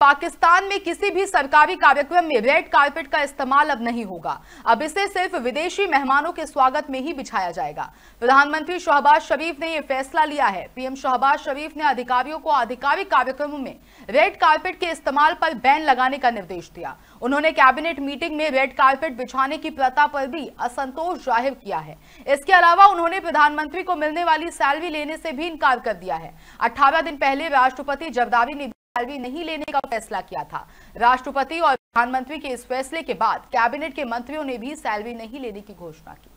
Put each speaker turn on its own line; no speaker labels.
पाकिस्तान में किसी भी सरकारी कार्यक्रम में रेड कार्पेट का इस्तेमाल अब नहीं होगा अब इसे सिर्फ विदेशी मेहमानों के स्वागत में ही बिछाया जाएगा प्रधानमंत्री शहबाज शरीफ ने यह फैसला लिया है पीएम शहबाज शरीफ ने अधिकारियों को आधिकारिक कार्यक्रमों में रेड कार्पेट के इस्तेमाल पर बैन लगाने का निर्देश दिया उन्होंने कैबिनेट मीटिंग में रेड कार्पेट बिछाने की प्रथा पर भी असंतोष जाहिर किया है इसके अलावा उन्होंने प्रधानमंत्री को मिलने वाली सैलरी लेने से भी इनकार कर दिया है अठारह दिन पहले राष्ट्रपति जरदारी ने सैलरी नहीं लेने का फैसला किया था राष्ट्रपति और प्रधानमंत्री के इस फैसले के बाद कैबिनेट के मंत्रियों ने भी सैलरी नहीं लेने की घोषणा की